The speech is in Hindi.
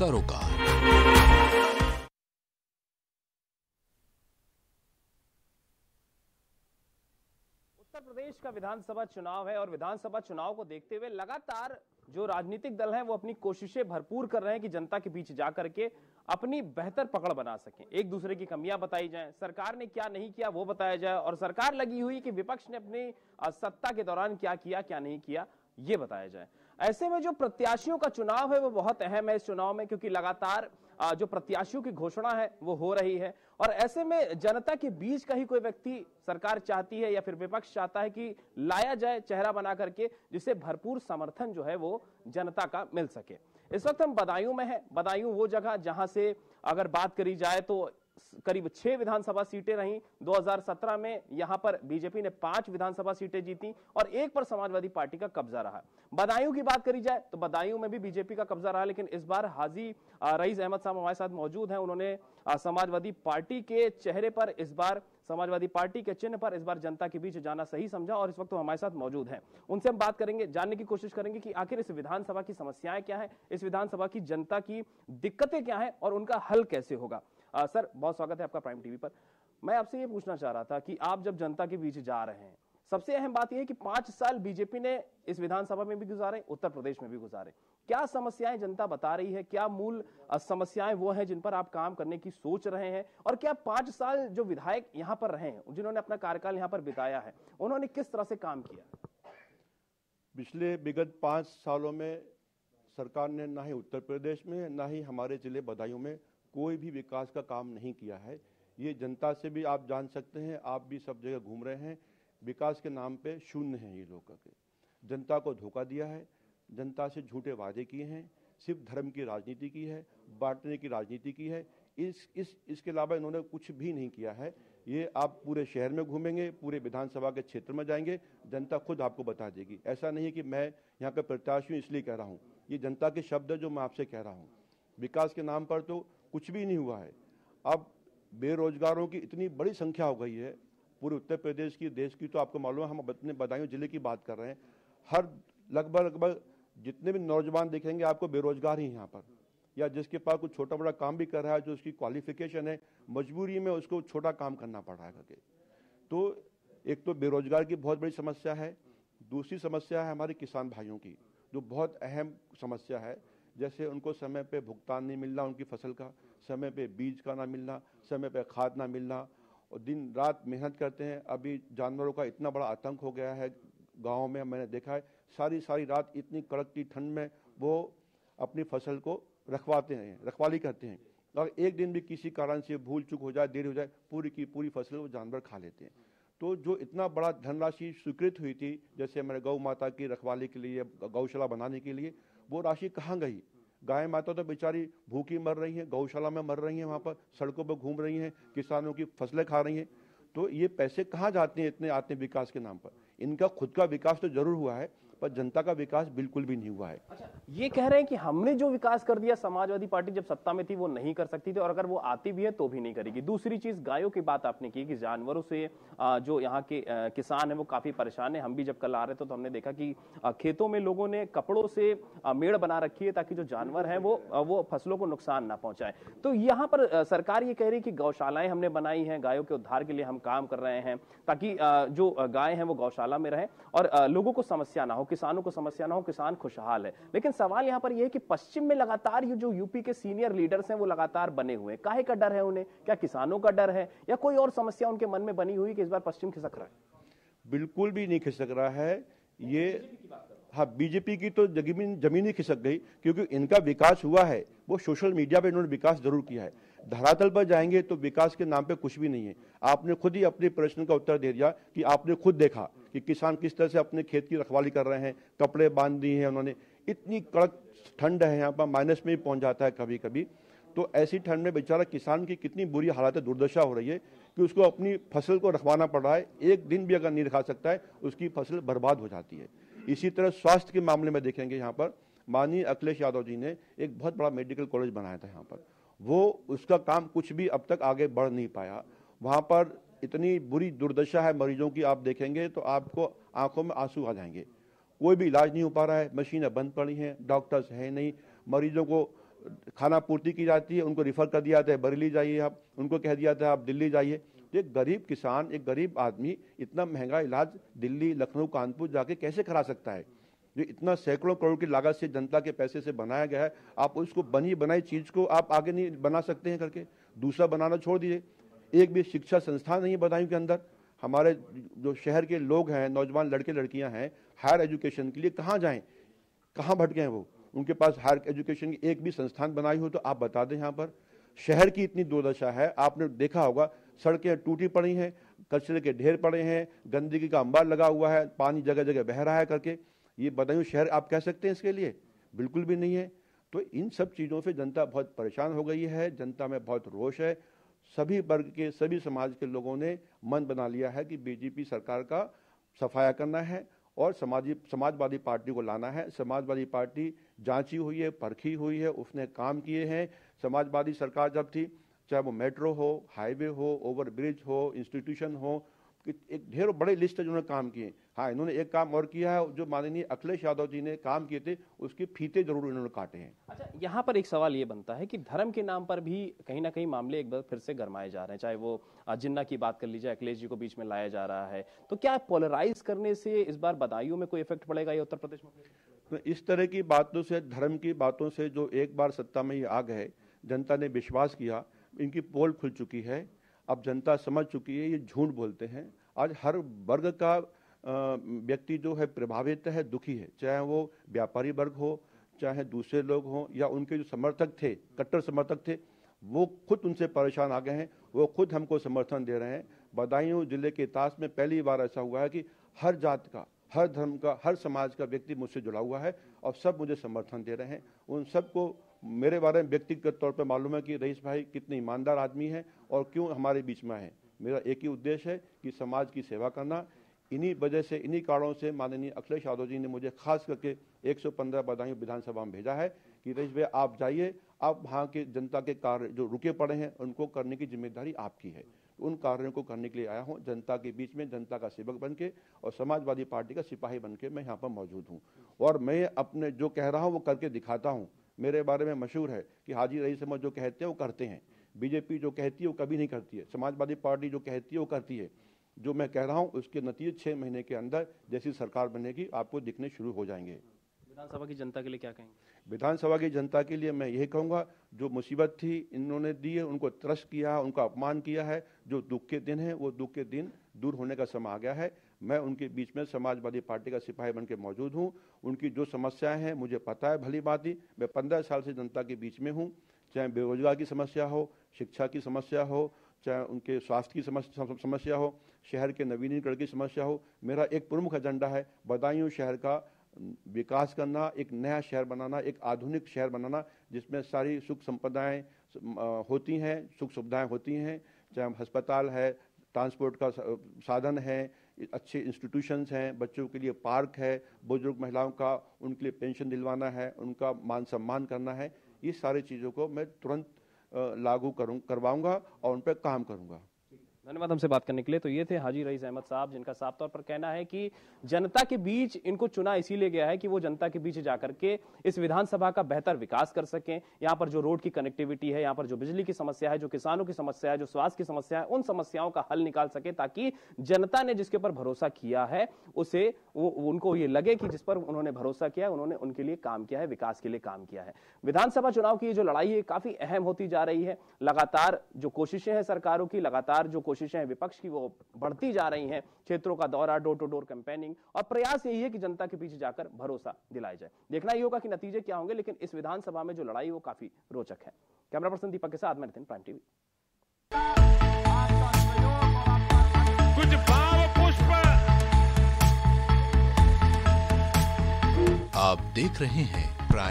सरोकार उत्तर प्रदेश का विधानसभा चुनाव है और विधानसभा चुनाव को देखते हुए लगातार जो राजनीतिक दल हैं वो अपनी कोशिशें भरपूर कर रहे हैं कि जनता के बीच जा करके अपनी बेहतर पकड़ बना सकें एक दूसरे की कमियां बताई जाएं सरकार ने क्या नहीं किया वो बताया जाए और सरकार लगी हुई कि विपक्ष ने अपनी सत्ता के दौरान क्या किया क्या नहीं किया ये बताया जाए ऐसे में जो प्रत्याशियों का चुनाव है वो बहुत अहम है इस चुनाव में क्योंकि लगातार जो प्रत्याशियों की घोषणा है वो हो रही है और ऐसे में जनता के बीच का ही कोई व्यक्ति सरकार चाहती है या फिर विपक्ष चाहता है कि लाया जाए चेहरा बना करके जिससे भरपूर समर्थन जो है वो जनता का मिल सके इस वक्त हम बदायूं में हैं बदायूं वो जगह जहां से अगर बात करी जाए तो करीब छह विधानसभा सीटें रही 2017 में यहां पर बीजेपी ने पांच विधानसभा सीटें जीती और एक पर समाजवादी पार्टी का कब्जा रहा बदायूं की बात करी जाए तो बदायूं में भी बीजेपी का कब्जा रहा लेकिन इस बार हाजी रईस अहमद साहब हमारे साथ मौजूद हैं उन्होंने समाजवादी पार्टी के चेहरे पर इस बार समाजवादी पार्टी के चिन्ह पर इस बार जनता के बीच जाना सही समझा और इस वक्त हमारे साथ मौजूद हैं उनसे हम बात करेंगे जानने की कोशिश करेंगे कि आखिर इस विधानसभा की समस्याएं क्या है इस विधानसभा की जनता की दिक्कतें क्या है और उनका हल कैसे होगा आ, सर बहुत स्वागत है आपका प्राइम टीवी पर मैं आपसे ये पूछना चाह रहा था कि आप जब जनता के बीच जा रहे हैं सबसे अहम बात यह कि पांच साल बीजेपी ने इस विधानसभा में भी गुजारे उत्तर प्रदेश में भी गुजारे क्या समस्याएं जनता बता रही है क्या मूल समस्याएं वो हैं जिन पर आप काम करने की सोच रहे हैं और क्या पांच साल जो विधायक यहां पर रहे हैं जिन्होंने अपना कार्यकाल यहां पर बिताया है उन्होंने किस तरह से काम किया पिछले विगत पांच सालों में सरकार ने ना ही उत्तर प्रदेश में ना ही हमारे जिले बदायूं में कोई भी विकास का काम नहीं किया है ये जनता से भी आप जान सकते हैं आप भी सब जगह घूम रहे हैं विकास के नाम पे शून्य हैं ये लोग के जनता को धोखा दिया है जनता से झूठे वादे किए हैं सिर्फ धर्म की राजनीति की है बांटने की राजनीति की है इस इस इसके अलावा इन्होंने कुछ भी नहीं किया है ये आप पूरे शहर में घूमेंगे पूरे विधानसभा के क्षेत्र में जाएंगे जनता खुद आपको बता देगी ऐसा नहीं कि मैं यहाँ का प्रत्याशी हूँ इसलिए कह रहा हूँ ये जनता के शब्द है जो मैं आपसे कह रहा हूँ विकास के नाम पर तो कुछ भी नहीं हुआ है अब बेरोजगारों की इतनी बड़ी संख्या हो गई है पूरे उत्तर प्रदेश की देश की तो आपको मालूम है हम अपने बदायूं जिले की बात कर रहे हैं हर लगभग लगभग जितने भी नौजवान देखेंगे आपको बेरोजगार ही यहाँ पर या जिसके पास कुछ छोटा मोटा काम भी कर रहा है जो उसकी क्वालिफिकेशन है मजबूरी में उसको छोटा काम करना पड़ रहा है करके तो एक तो बेरोजगार की बहुत बड़ी समस्या है दूसरी समस्या है हमारे किसान भाइयों की जो बहुत अहम समस्या है जैसे उनको समय पे भुगतान नहीं मिलना उनकी फसल का समय पे बीज का ना मिलना समय पे खाद ना मिलना और दिन रात मेहनत करते हैं अभी जानवरों का इतना बड़ा आतंक हो गया है गाँव में मैंने देखा है सारी सारी रात इतनी कड़कती ठंड में वो अपनी फसल को रखवाते हैं रखवाली करते हैं अगर एक दिन भी किसी कारण से भूल चूक हो जाए देर हो जाए पूरी की पूरी फसल वो जानवर खा लेते हैं तो जो इतना बड़ा धनराशि स्वीकृत हुई थी जैसे हमारे गौ माता की रखवाली के लिए गौशाला बनाने के लिए वो राशि कहाँ गई गाय माता तो बेचारी भूखी मर रही है गौशाला में मर रही है वहाँ पर सड़कों पर घूम रही हैं किसानों की फसलें खा रही हैं तो ये पैसे कहाँ जाते हैं इतने आते विकास के नाम पर इनका खुद का विकास तो जरूर हुआ है पर जनता का विकास बिल्कुल भी नहीं हुआ है अच्छा ये कह रहे हैं कि हमने जो विकास कर दिया समाजवादी पार्टी जब सत्ता में थी वो नहीं कर सकती थी और अगर वो आती भी है तो भी नहीं करेगी दूसरी चीज गायों की बात आपने की कि जानवरों से जो यहाँ के किसान है वो काफी परेशान है हम भी जब कल आ रहे थे तो हमने देखा कि खेतों में लोगों ने कपड़ों से मेड़ बना रखी है ताकि जो जानवर है वो वो फसलों को नुकसान ना पहुंचाए तो यहाँ पर सरकार ये कह रही है कि गौशालाएं हमने बनाई है गायों के उद्धार के लिए हम काम कर रहे हैं ताकि जो गाय है वो गौशाला में रहे और लोगों को समस्या ना हो किसानों को समस्या ना हो किसान खुशहाल है लेकिन सवाल यहाँ पर यह है कि पश्चिम में लगातार ये जो यूपी के सीनियर लीडर्स हैं वो लगातार बने हुए हैं काहे का डर है उन्हें क्या किसानों का डर है या कोई और समस्या उनके मन में बनी हुई कि इस बार पश्चिम खिसक रहा है बिल्कुल भी नहीं खिसक रहा है ये हाँ बीजेपी की तो जमीन जमीन ही खिसक गई क्योंकि इनका विकास हुआ है वो सोशल मीडिया पे इन्होंने विकास जरूर किया है धरातल पर जाएंगे तो विकास के नाम पे कुछ भी नहीं है आपने खुद ही अपने प्रश्न का उत्तर दे दिया कि आपने खुद देखा कि किसान किस तरह से अपने खेत की रखवाली कर रहे हैं कपड़े बांध दिए हैं उन्होंने इतनी कड़क ठंड है यहाँ पर माइनस में भी पहुँच जाता है कभी कभी तो ऐसी ठंड में बेचारा किसान की कितनी बुरी हालत है दुर्दशा हो रही है कि उसको अपनी फसल को रखवाना पड़ रहा है एक दिन भी अगर नहीं रखा सकता है उसकी फसल बर्बाद हो जाती है इसी तरह स्वास्थ्य के मामले में देखेंगे यहाँ पर माननीय अखिलेश यादव जी ने एक बहुत बड़ा मेडिकल कॉलेज बनाया था यहाँ पर वो उसका काम कुछ भी अब तक आगे बढ़ नहीं पाया वहाँ पर इतनी बुरी दुर्दशा है मरीजों की आप देखेंगे तो आपको आंखों में आंसू आ जाएंगे कोई भी इलाज नहीं हो पा रहा है मशीनें बंद पड़ी हैं डॉक्टर्स हैं नहीं मरीजों को खाना पूर्ति की जाती है उनको रिफ़र कर दिया जाता है बरेली जाइए आप उनको कह दिया जाता है आप दिल्ली जाइए तो एक गरीब किसान एक गरीब आदमी इतना महंगा इलाज दिल्ली लखनऊ कानपुर जाके कैसे करा सकता है जो इतना सैकड़ों करोड़ की लागत से जनता के पैसे से बनाया गया है आप उसको बनी बनाई चीज़ को आप आगे नहीं बना सकते हैं करके दूसरा बनाना छोड़ दीजिए एक भी शिक्षा संस्थान नहीं है के अंदर हमारे जो शहर के लोग हैं नौजवान लड़के लड़कियां हैं हायर एजुकेशन के लिए कहाँ जाएं कहाँ भटके हैं वो उनके पास हायर एजुकेशन की एक भी संस्थान बनाई हो तो आप बता दें यहाँ पर शहर की इतनी दुर्दशा है आपने देखा होगा सड़कें टूटी पड़ी हैं कचरे के ढेर पड़े हैं गंदगी का अंबार लगा हुआ है पानी जगह जगह बह रहा है करके ये बदायूँ शहर आप कह सकते हैं इसके लिए बिल्कुल भी नहीं है तो इन सब चीज़ों से जनता बहुत परेशान हो गई है जनता में बहुत रोष है सभी वर्ग के सभी समाज के लोगों ने मन बना लिया है कि बीजेपी सरकार का सफाया करना है और समाजी समाजवादी पार्टी को लाना है समाजवादी पार्टी जांची हुई है परखी हुई है उसने काम किए हैं समाजवादी सरकार जब थी चाहे वो मेट्रो हो हाईवे हो ओवर ब्रिज हो इंस्टीट्यूशन हो कि एक ढेरों बड़े लिस्ट है जिन्होंने काम किए हाँ इन्होंने एक काम और किया है जो माननीय अखिलेश यादव जी ने काम किए थे उसके फीते जरूर इन्होंने काटे हैं अच्छा यहाँ पर एक सवाल ये बनता है कि धर्म के नाम पर भी कहीं ना कहीं मामले एक बार फिर से गरमाए जा रहे हैं चाहे वो जिन्ना की बात कर लीजिए अखिलेश जी को बीच में लाया जा रहा है तो क्या पोलराइज करने से इस बार बदायूं में कोई इफेक्ट पड़ेगा या उत्तर प्रदेश में तो इस तरह की बातों से धर्म की बातों से जो एक बार सत्ता में ही आ गए जनता ने विश्वास किया इनकी पोल खुल चुकी है अब जनता समझ चुकी है ये झूठ बोलते हैं आज हर वर्ग का व्यक्ति जो है प्रभावित है दुखी है चाहे वो व्यापारी वर्ग हो चाहे दूसरे लोग हों या उनके जो समर्थक थे कट्टर समर्थक थे वो खुद उनसे परेशान आ गए हैं वो खुद हमको समर्थन दे रहे हैं बदायूं जिले के इतिहास में पहली बार ऐसा हुआ है कि हर जात का हर धर्म का हर समाज का व्यक्ति मुझसे जुड़ा हुआ है और सब मुझे समर्थन दे रहे हैं उन सबको मेरे बारे में व्यक्तिगत तौर पर मालूम है कि रईस भाई कितने ईमानदार आदमी हैं और क्यों हमारे बीच में है मेरा एक ही उद्देश्य है कि समाज की सेवा करना इन्हीं वजह से इन्हीं कारणों से माननीय अखिलेश यादव जी ने मुझे खास करके 115 बदायूं विधानसभा में भेजा है कि रईस भाई आप जाइए आप वहाँ के जनता के कार्य जो रुके पड़े हैं उनको करने की जिम्मेदारी आपकी है तो उन कार्यों को करने के लिए आया हूँ जनता के बीच में जनता का सेवक बन के और समाजवादी पार्टी का सिपाही बन के मैं यहाँ पर मौजूद हूँ और मैं अपने जो कह रहा हूँ वो करके दिखाता हूँ मेरे बारे में मशहूर है कि हाजी रही समझ जो कहते हैं वो करते हैं बीजेपी जो कहती है वो कभी नहीं करती है समाजवादी पार्टी जो कहती है वो करती है जो मैं कह रहा हूँ उसके नतीजे छः महीने के अंदर जैसी सरकार बनेगी आपको दिखने शुरू हो जाएंगे विधानसभा की जनता के लिए क्या कहेंगे विधानसभा की जनता के लिए मैं यही कहूँगा जो मुसीबत थी इन्होंने दी है उनको त्रस्त किया है उनका अपमान किया है जो दुख के दिन है वो दुख के दिन दूर होने का समय आ गया है मैं उनके बीच में समाजवादी पार्टी का सिपाही बन के मौजूद हूँ उनकी जो समस्याएं हैं मुझे पता है भली बात ही मैं पंद्रह साल से जनता के बीच में हूँ चाहे बेरोजगार की समस्या हो शिक्षा की समस्या हो चाहे उनके स्वास्थ्य की समस्या समस्या हो शहर के नवीनीकरण की समस्या हो मेरा एक प्रमुख एजेंडा है बदायूं शहर का विकास करना एक नया शहर बनाना एक आधुनिक शहर बनाना जिसमें सारी सुख संपदाएं होती हैं सुख सुविधाएं होती हैं चाहे अस्पताल है ट्रांसपोर्ट का साधन है अच्छे इंस्टीट्यूशंस हैं बच्चों के लिए पार्क है बुजुर्ग महिलाओं का उनके लिए पेंशन दिलवाना है उनका मान सम्मान करना है ये सारी चीज़ों को मैं तुरंत लागू करूँ करवाऊँगा और उन पर काम करूँगा धन्यवाद हमसे बात करने के लिए तो ये थे हाजी रईस अहमद साहब जिनका साफ तौर पर कहना है कि जनता के बीच इनको चुना इसीलिए गया है कि वो जनता के बीच जाकर के इस विधानसभा का बेहतर विकास कर सकें यहाँ पर जो रोड की कनेक्टिविटी है यहाँ पर जो बिजली की समस्या है जो किसानों की समस्या है जो स्वास्थ्य की समस्या है उन समस्याओं का हल निकाल सके ताकि जनता ने जिसके ऊपर भरोसा किया है उसे वो उनको ये लगे कि जिस पर उन्होंने भरोसा किया है उन्होंने उनके लिए काम किया है विकास के लिए काम किया है विधानसभा चुनाव की जो लड़ाई है काफी अहम होती जा रही है लगातार जो कोशिशें हैं सरकारों की लगातार जो कोशिश कोशिशें विपक्ष की वो बढ़ती जा रही हैं क्षेत्रों का दौरा डोर टू डोर कैंपेनिंग और प्रयास यही है कि जनता के पीछे जाकर भरोसा दिलाया जाए देखना ये होगा कि नतीजे क्या होंगे लेकिन इस विधानसभा में जो लड़ाई वो काफी रोचक है कैमरा पर्सन दीपक के साथ मैं नितिन प्राइम टीवी कुछ पुष्प आप देख रहे हैं